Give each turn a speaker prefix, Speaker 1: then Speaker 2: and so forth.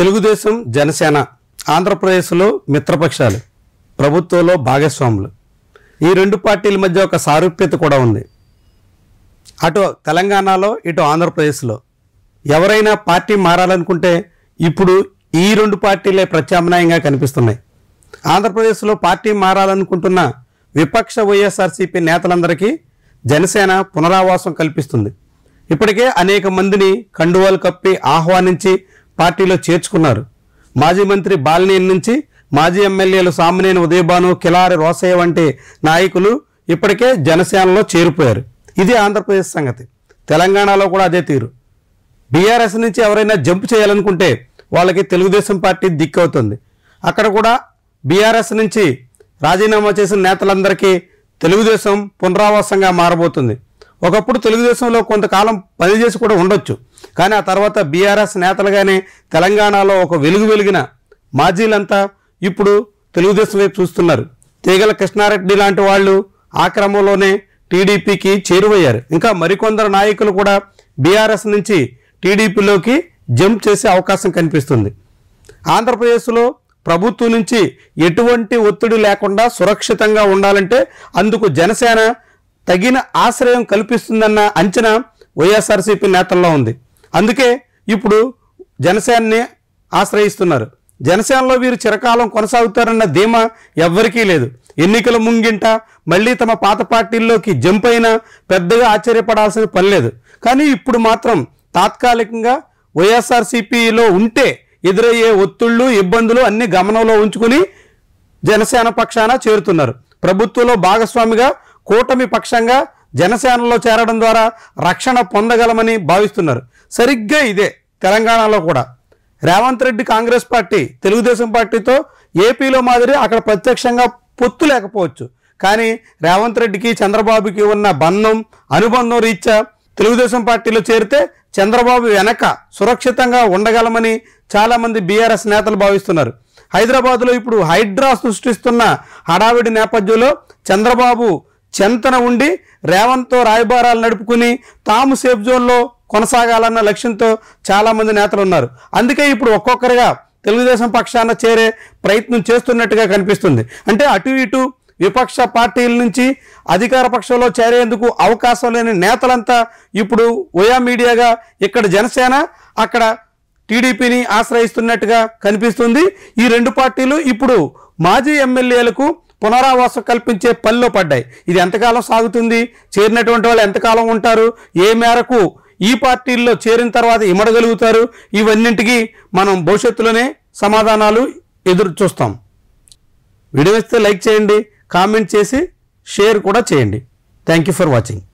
Speaker 1: తెలుగుదేశం జనసేన ఆంధ్రప్రదేశ్లో మిత్రపక్షాలు ప్రభుత్వంలో భాగస్వాములు ఈ రెండు పార్టీల మధ్య ఒక సారూప్యత కూడా ఉంది అటు తెలంగాణలో ఇటు ఆంధ్రప్రదేశ్లో ఎవరైనా పార్టీ మారాలనుకుంటే ఇప్పుడు ఈ రెండు పార్టీలే ప్రత్యామ్నాయంగా కనిపిస్తున్నాయి ఆంధ్రప్రదేశ్లో పార్టీ మారాలనుకుంటున్న విపక్ష వైఎస్ఆర్సీపీ నేతలందరికీ జనసేన పునరావాసం కల్పిస్తుంది ఇప్పటికే అనేక మందిని కండువాలు కప్పి ఆహ్వానించి పార్టీలో చేర్చుకున్నారు మాజీ మంత్రి బాలినేని నుంచి మాజీ ఎమ్మెల్యేలు సామినేని ఉదయభాను కిలారి రోసయ్య వంటి నాయకులు ఇప్పటికే జనసేనలో చేరిపోయారు ఇది ఆంధ్రప్రదేశ్ సంగతి తెలంగాణలో కూడా అదే తీరు బీఆర్ఎస్ నుంచి ఎవరైనా జంప్ చేయాలనుకుంటే వాళ్ళకి తెలుగుదేశం పార్టీ దిక్కవుతుంది అక్కడ కూడా బీఆర్ఎస్ నుంచి రాజీనామా చేసిన నేతలందరికీ తెలుగుదేశం పునరావాసంగా మారబోతుంది ఒకప్పుడు తెలుగుదేశంలో కొంతకాలం పనిచేసి కూడా ఉండొచ్చు కానీ ఆ తర్వాత బీఆర్ఎస్ నేతలుగానే తెలంగాణలో ఒక వెలుగు వెలిగిన మాజీలంతా ఇప్పుడు తెలుగుదేశం వైపు చూస్తున్నారు తీగల కృష్ణారెడ్డి లాంటి వాళ్ళు ఆ క్రమంలోనే టీడీపీకి చేరువయ్యారు ఇంకా మరికొందరు నాయకులు కూడా బీఆర్ఎస్ నుంచి టీడీపీలోకి జంప్ చేసే అవకాశం కనిపిస్తుంది ఆంధ్రప్రదేశ్లో ప్రభుత్వం నుంచి ఎటువంటి ఒత్తిడి లేకుండా సురక్షితంగా ఉండాలంటే అందుకు జనసేన తగిన ఆశ్రయం కల్పిస్తుందన్న అంచనా వైఎస్ఆర్సీపీ నేతల్లో ఉంది అందుకే ఇప్పుడు జనసేనని ఆశ్రయిస్తున్నారు జనసేనలో వీరు చిరకాలం కొనసాగుతారన్న ధీమా ఎవ్వరికీ లేదు ఎన్నికల ముంగింట మళ్ళీ తమ పాత పార్టీల్లోకి జంప్ అయినా పెద్దగా ఆశ్చర్యపడాల్సిన పని లేదు కానీ ఇప్పుడు మాత్రం తాత్కాలికంగా వైఎస్ఆర్సీపీలో ఉంటే ఎదురయ్యే ఒత్తిళ్లు ఇబ్బందులు అన్ని గమనంలో ఉంచుకుని జనసేన పక్షాన చేరుతున్నారు ప్రభుత్వంలో భాగస్వామిగా కూటమి పక్షంగా జనసేనలో చేరడం ద్వారా రక్షణ పొందగలమని భావిస్తున్నారు సరిగ్గా ఇదే తెలంగాణలో కూడా రేవంత్ రెడ్డి కాంగ్రెస్ పార్టీ తెలుగుదేశం పార్టీతో ఏపీలో మాదిరి అక్కడ ప్రత్యక్షంగా పొత్తు లేకపోవచ్చు కానీ రేవంత్ రెడ్డికి చంద్రబాబుకి ఉన్న బంధం అనుబంధం రీత్యా తెలుగుదేశం పార్టీలో చేరితే చంద్రబాబు వెనక సురక్షితంగా ఉండగలమని చాలామంది బీఆర్ఎస్ నేతలు భావిస్తున్నారు హైదరాబాద్లో ఇప్పుడు హైడ్రా సృష్టిస్తున్న హడావిడి నేపథ్యంలో చంద్రబాబు చెంతన ఉండి రేవంత్తో రాయబారాలు నడుపుకుని తాము సేఫ్ జోన్లో కొనసాగాలన్న లక్ష్యంతో చాలామంది నేతలు ఉన్నారు అందుకే ఇప్పుడు ఒక్కొక్కరిగా తెలుగుదేశం పక్షాన చేరే ప్రయత్నం చేస్తున్నట్టుగా కనిపిస్తుంది అంటే అటు ఇటు విపక్ష పార్టీల నుంచి అధికార పక్షంలో చేరేందుకు అవకాశం లేని నేతలంతా ఇప్పుడు ఓయా మీడియాగా ఇక్కడ జనసేన అక్కడ టీడీపీని ఆశ్రయిస్తున్నట్టుగా కనిపిస్తుంది ఈ రెండు పార్టీలు ఇప్పుడు మాజీ ఎమ్మెల్యేలకు పునరావాసం కల్పించే పనిలో పడ్డాయి ఇది ఎంతకాలం సాగుతుంది చేరినటువంటి వాళ్ళు ఎంతకాలం ఉంటారు ఏ మేరకు ఈ పార్టీల్లో చేరిన తర్వాత ఇమడగలుగుతారు ఇవన్నింటికి మనం భవిష్యత్తులోనే సమాధానాలు ఎదురు చూస్తాం వీడియో వేస్తే లైక్ చేయండి కామెంట్ చేసి షేర్ కూడా చేయండి థ్యాంక్ యూ ఫర్ వాచింగ్